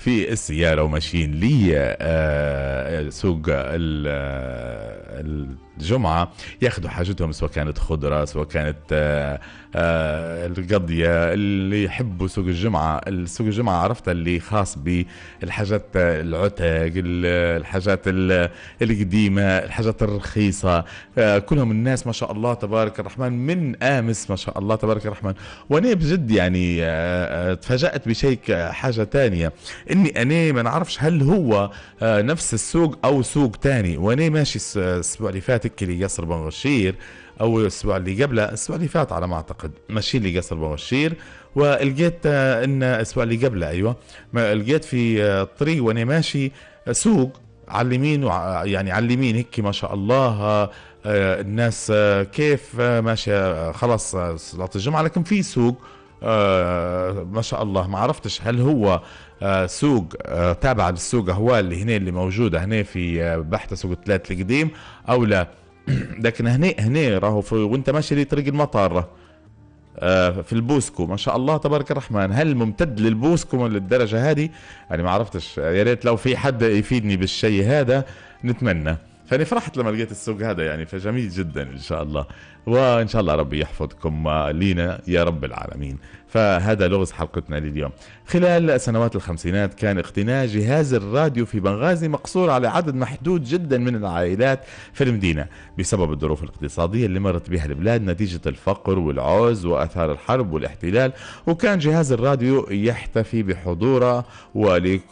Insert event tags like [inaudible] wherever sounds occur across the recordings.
في السيارة وماشيين لي آه، آه، سوق آه، الجمعة ياخذوا حاجتهم سواء كانت خضرة سواء كانت القضية اللي يحبوا سوق الجمعة سوق الجمعة عرفت اللي خاص بالحاجات العتق الحاجات القديمة الحاجات الرخيصة كلهم الناس ما شاء الله تبارك الرحمن من آمس ما شاء الله تبارك الرحمن وأنا بجد يعني تفاجأت بشيء حاجة تانية اني انا ما نعرفش هل هو آه، نفس السوق او سوق تاني وانا ماشي الاسبوع اللي فات اللي قصر بن غشير او الاسبوع اللي قبله الاسبوع اللي فات على ما اعتقد ماشي اللي قصر غشير ولقيت آه، ان الاسبوع اللي قبله ايوه ما لقيت في الطريق آه، وانا ماشي سوق على اليمين يعني على اليمين هيك ما شاء الله الناس كيف ماشيه خلاص صلاه الجمعه لكن في سوق آه ما شاء الله ما عرفتش هل هو سوق آه، تابعة للسوق أهوال اللي هنا اللي موجودة هنا في آه، بحث سوق الثلاث القديم أو لا [clears throat] لكن هنا هنا راهو وانت ماشي لطريق المطار آه، في البوسكو ما شاء الله تبارك الرحمن هل ممتد للبوسكو للدرجه هذه يعني ما عرفتش يا ريت لو في حد يفيدني بالشيء هذا نتمنى فاني فرحت لما لقيت السوق هذا يعني فجميل جدا ان شاء الله وان شاء الله ربي يحفظكم آه، لينا يا رب العالمين فهذا لغز حلقتنا لليوم خلال سنوات الخمسينات كان اقتناء جهاز الراديو في بنغازي مقصور على عدد محدود جدا من العائلات في المدينة بسبب الظروف الاقتصادية اللي مرت بها البلاد نتيجة الفقر والعوز وأثار الحرب والاحتلال وكان جهاز الراديو يحتفي بحضوره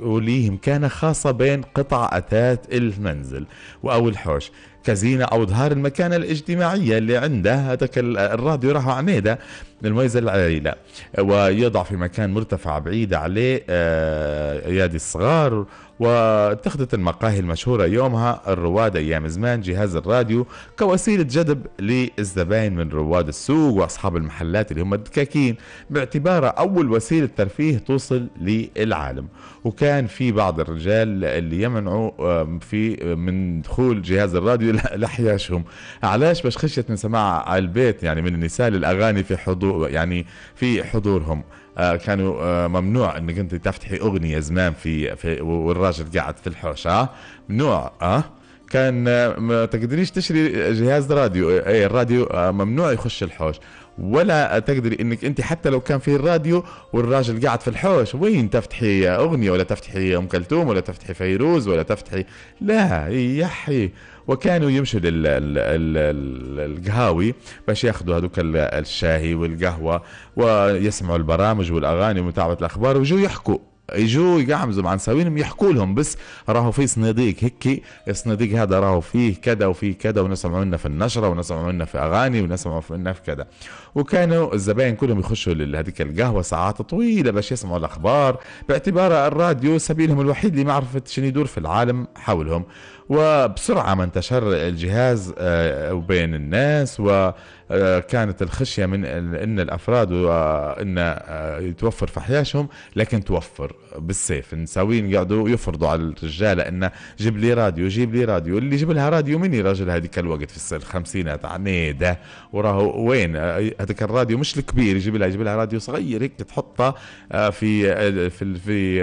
وليه مكانة خاصة بين قطع أثاث المنزل وأول والحوش كزينة أو إظهار المكانة الاجتماعية اللي عنده هذاك الراديو راح عنيدة الميزة العائلة ويضع في مكان مرتفع بعيد عليه أيادي آه، الصغار واتخذت المقاهي المشهورة يومها الرواد أيام زمان جهاز الراديو كوسيلة جذب للزباين من رواد السوق وأصحاب المحلات اللي هم الدكاكين باعتباره أول وسيلة ترفيه توصل للعالم وكان في بعض الرجال اللي يمنعوا آه، في آه، من دخول جهاز الراديو لحياشهم علاش باش خشيت من سماع البيت يعني من النساء للاغاني في حضور يعني في حضورهم آه، كانوا آه، ممنوع انك انت تفتحي اغنيه زمان في, في والراجل قاعد في الحوش اه ممنوع اه كان ما تقدريش تشري جهاز راديو اي الراديو آه، ممنوع يخش الحوش ولا تقدري انك انت حتى لو كان في الراديو والراجل قاعد في الحوش وين تفتحي اغنيه ولا تفتحي ام كلثوم ولا تفتحي فيروز ولا تفتحي لا يحي وكانوا يمشوا للقهاوي باش ياخذوا هذوك الشاهي والقهوه ويسمعوا البرامج والاغاني ومتابعه الاخبار ويجوا يحكوا يجوا يقعمزوا مع نساوينهم يحكوا لهم بس راهو في صناديق هيك الصناديق هذا راهو فيه كذا وفيه كذا ونسمعوا لنا في النشره ونسمعوا لنا في اغاني ونسمعوا لنا في كذا وكانوا الزباين كلهم يخشوا لهذيك القهوه ساعات طويله باش يسمعوا الاخبار باعتبار الراديو سبيلهم الوحيد لمعرفه شنو يدور في العالم حولهم وبسرعة ما انتشر الجهاز آه، بين الناس وكانت الخشية من أن الأفراد وأن آه، يتوفر في حياشهم لكن توفر بالسيف النساويين يقعدوا يفرضوا على الرجالة أن جيب لي راديو جيب لي راديو اللي جيب لها راديو مني رجل هذيك الوقت في الخمسينات عنيدة وراه وين هذاك الراديو مش الكبير يجيب لها يجيب لها راديو صغير هيك تحطه آه، في في في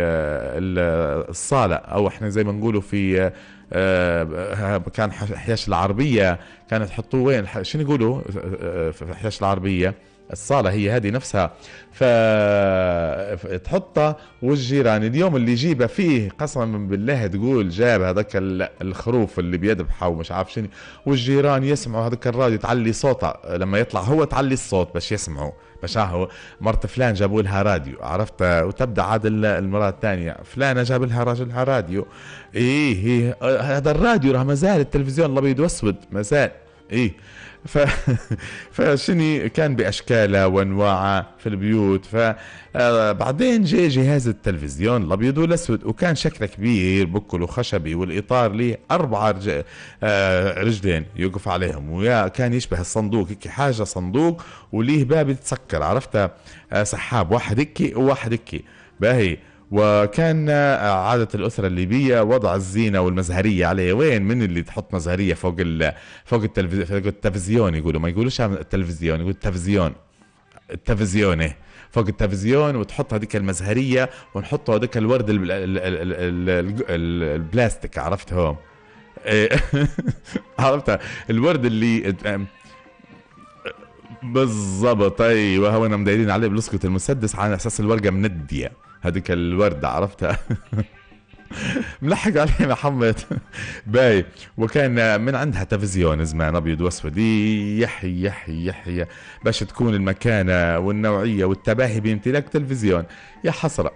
الصالة أو احنا زي ما نقولوا في آه، كان حياش العربيه كانت يحطوه وين شنو يقولوا آه، آه، في حياش العربيه الصالة هي هذه نفسها فتحطها والجيران اليوم اللي يجيبها فيه قسما بالله تقول جاب هذاك الخروف اللي بيذبحه ومش عارف شنو والجيران يسمعوا هذاك الراديو تعلي صوته لما يطلع هو تعلي الصوت باش يسمعوا باش هو مرت فلان جابوا لها راديو عرفت وتبدا عاد المراه الثانيه فلانه جاب لها راجلها راديو ايه, إيه هذا الراديو راه مازال التلفزيون الابيض واسود مازال ايه ف... [laughs] فشني كان باشكاله وانواعه في البيوت فبعدين آه، جاء جهاز التلفزيون الابيض والاسود وكان شكله كبير بكل وخشبي والاطار ليه اربع رج... آه، رجلين يوقف عليهم ويا كان يشبه الصندوق هيك حاجه صندوق وليه باب يتسكر عرفتها آه، سحاب واحد هيك وواحد هيك باهي وكان عادة الأسرة الليبية وضع الزينة والمزهرية عليه وين من اللي تحط مزهرية فوق ال... فوق, التلفزيون يقولوا ما يقولوش التلفزيون يقول التلفزيون التلفزيون إيه. فوق التلفزيون وتحط هذيك المزهرية ونحط هذيك الورد ال... ال... ال... ال... البلاستيك عرفت إيه. [laughs] عرفتها الورد اللي بالظبط ايوه هو مدايرين عليه بلصقه المسدس على اساس الورقه منديه هذيك الورده عرفتها [laughs] ملحق عليه محمد باي وكان من عندها تلفزيون زمان ابيض واسود يحي يحي يحي باش تكون المكانه والنوعيه والتباهي بامتلاك تلفزيون يا حسره